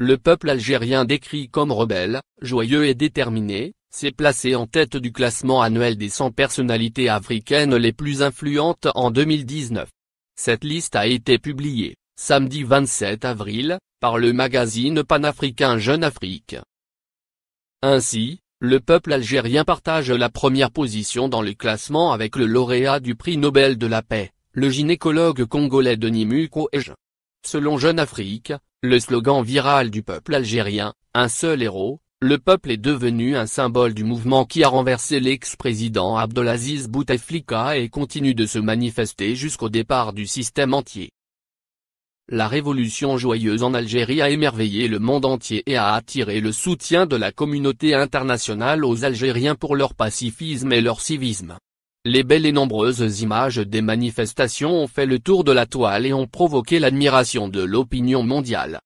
Le peuple algérien décrit comme rebelle, joyeux et déterminé, s'est placé en tête du classement annuel des 100 personnalités africaines les plus influentes en 2019. Cette liste a été publiée, samedi 27 avril, par le magazine panafricain Jeune Afrique. Ainsi, le peuple algérien partage la première position dans le classement avec le lauréat du prix Nobel de la paix, le gynécologue congolais Denis Mukwege. Selon Jeune Afrique, le slogan viral du peuple algérien, un seul héros, le peuple est devenu un symbole du mouvement qui a renversé l'ex-président Abdelaziz Bouteflika et continue de se manifester jusqu'au départ du système entier. La révolution joyeuse en Algérie a émerveillé le monde entier et a attiré le soutien de la communauté internationale aux Algériens pour leur pacifisme et leur civisme. Les belles et nombreuses images des manifestations ont fait le tour de la toile et ont provoqué l'admiration de l'opinion mondiale.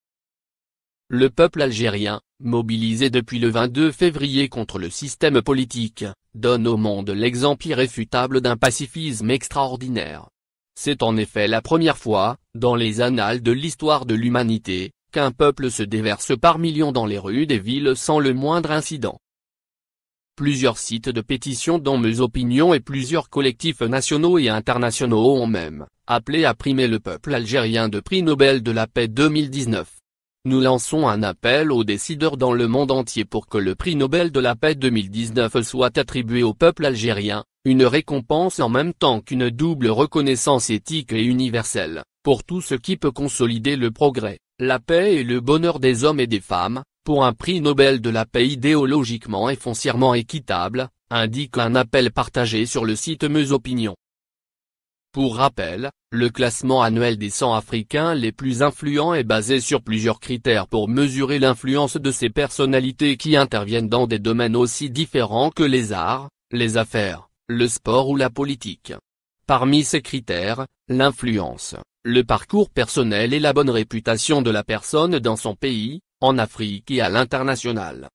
Le peuple algérien, mobilisé depuis le 22 février contre le système politique, donne au monde l'exemple irréfutable d'un pacifisme extraordinaire. C'est en effet la première fois, dans les annales de l'histoire de l'humanité, qu'un peuple se déverse par millions dans les rues des villes sans le moindre incident. Plusieurs sites de pétition dont Mes Opinions et plusieurs collectifs nationaux et internationaux ont même appelé à primer le peuple algérien de prix Nobel de la paix 2019. Nous lançons un appel aux décideurs dans le monde entier pour que le prix Nobel de la paix 2019 soit attribué au peuple algérien, une récompense en même temps qu'une double reconnaissance éthique et universelle, pour tout ce qui peut consolider le progrès, la paix et le bonheur des hommes et des femmes, pour un prix Nobel de la paix idéologiquement et foncièrement équitable, indique un appel partagé sur le site Meuse Opinion. Pour rappel, le classement annuel des 100 Africains les plus influents est basé sur plusieurs critères pour mesurer l'influence de ces personnalités qui interviennent dans des domaines aussi différents que les arts, les affaires, le sport ou la politique. Parmi ces critères, l'influence, le parcours personnel et la bonne réputation de la personne dans son pays, en Afrique et à l'international.